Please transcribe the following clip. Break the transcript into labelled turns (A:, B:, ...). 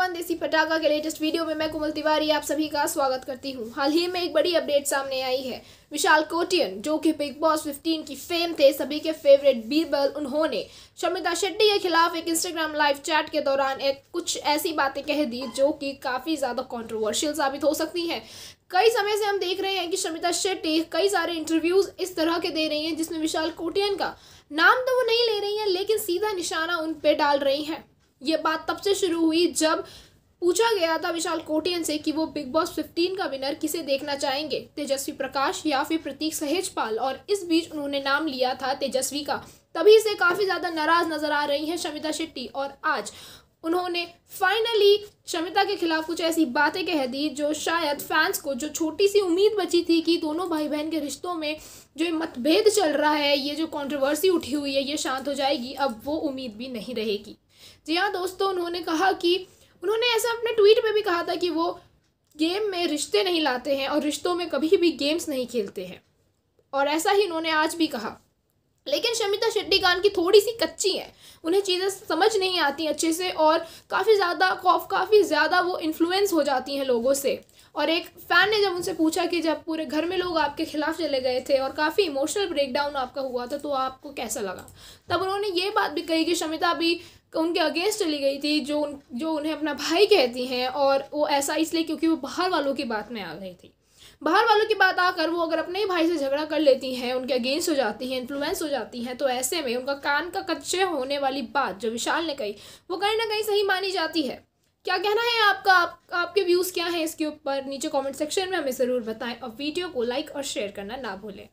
A: everyone देसी पटाखा के लेटेस्ट वीडियो में मैं कुमल तिवारी आप सभी का स्वागत करती हूं हाल ही में एक बड़ी अपडेट सामने आई है विशाल कोटियन जो कि बिग बॉस 15 की फेम थे सभी के फेवरेट बीरबल उन्होंने शमिता शेट्टी के खिलाफ एक इंस्टाग्राम लाइव चैट के दौरान एक कुछ ऐसी बातें कह दी जो कि काफ़ी ज़्यादा कॉन्ट्रोवर्शियल साबित हो सकती हैं कई समय से हम देख रहे हैं कि शमिता शेट्टी कई सारे इंटरव्यूज़ इस तरह के दे रही हैं जिसमें विशाल कोटियन का नाम तो वो नहीं ले रही हैं लेकिन सीधा निशाना उन पर डाल रही हैं ये बात तब से शुरू हुई जब पूछा गया था विशाल कोटियन से कि वो बिग बॉस 15 का विनर किसे देखना चाहेंगे तेजस्वी प्रकाश या फिर प्रतीक सहेजपाल और इस बीच उन्होंने नाम लिया था तेजस्वी का तभी से काफ़ी ज़्यादा नाराज़ नज़र आ रही हैं शमिता शेट्टी और आज उन्होंने फाइनली शमिता के खिलाफ कुछ ऐसी बातें कह दी जो शायद फैंस को जो छोटी सी उम्मीद बची थी कि दोनों भाई बहन के रिश्तों में जो मतभेद चल रहा है ये जो कंट्रोवर्सी उठी हुई है ये शांत हो जाएगी अब वो उम्मीद भी नहीं रहेगी जी हाँ दोस्तों उन्होंने कहा कि उन्होंने ऐसा अपने ट्वीट में भी कहा था कि वो गेम में रिश्ते नहीं लाते हैं और रिश्तों में कभी भी गेम्स नहीं खेलते हैं और ऐसा ही उन्होंने आज भी कहा लेकिन शमिता शेट्टी खान की थोड़ी सी कच्ची है उन्हें चीज़ें समझ नहीं आती अच्छे से और काफ़ी ज़्यादा काफ़ी ज़्यादा वो इन्फ्लुएंस हो जाती हैं लोगों से और एक फ़ैन ने जब उनसे पूछा कि जब पूरे घर में लोग आपके खिलाफ चले गए थे और काफ़ी इमोशनल ब्रेकडाउन आपका हुआ था तो आपको कैसा लगा तब उन्होंने ये बात भी कही कि शमिता भी उनके अगेंस्ट चली गई थी जो उन जो उन्हें अपना भाई कहती हैं और वो ऐसा इसलिए क्योंकि वो बाहर वालों की बात में आ गई थी बाहर वालों की बात आकर वो अगर अपने ही भाई से झगड़ा कर लेती हैं उनके अगेंस्ट हो जाती हैं इन्फ्लुएंस हो जाती हैं तो ऐसे में उनका कान का कच्चे होने वाली बात जो विशाल ने कही वो कहीं ना कहीं सही मानी जाती है क्या कहना है आपका आप, आपके व्यूज़ क्या हैं इसके ऊपर नीचे कमेंट सेक्शन में हमें ज़रूर बताएं और वीडियो को लाइक और शेयर करना ना भूलें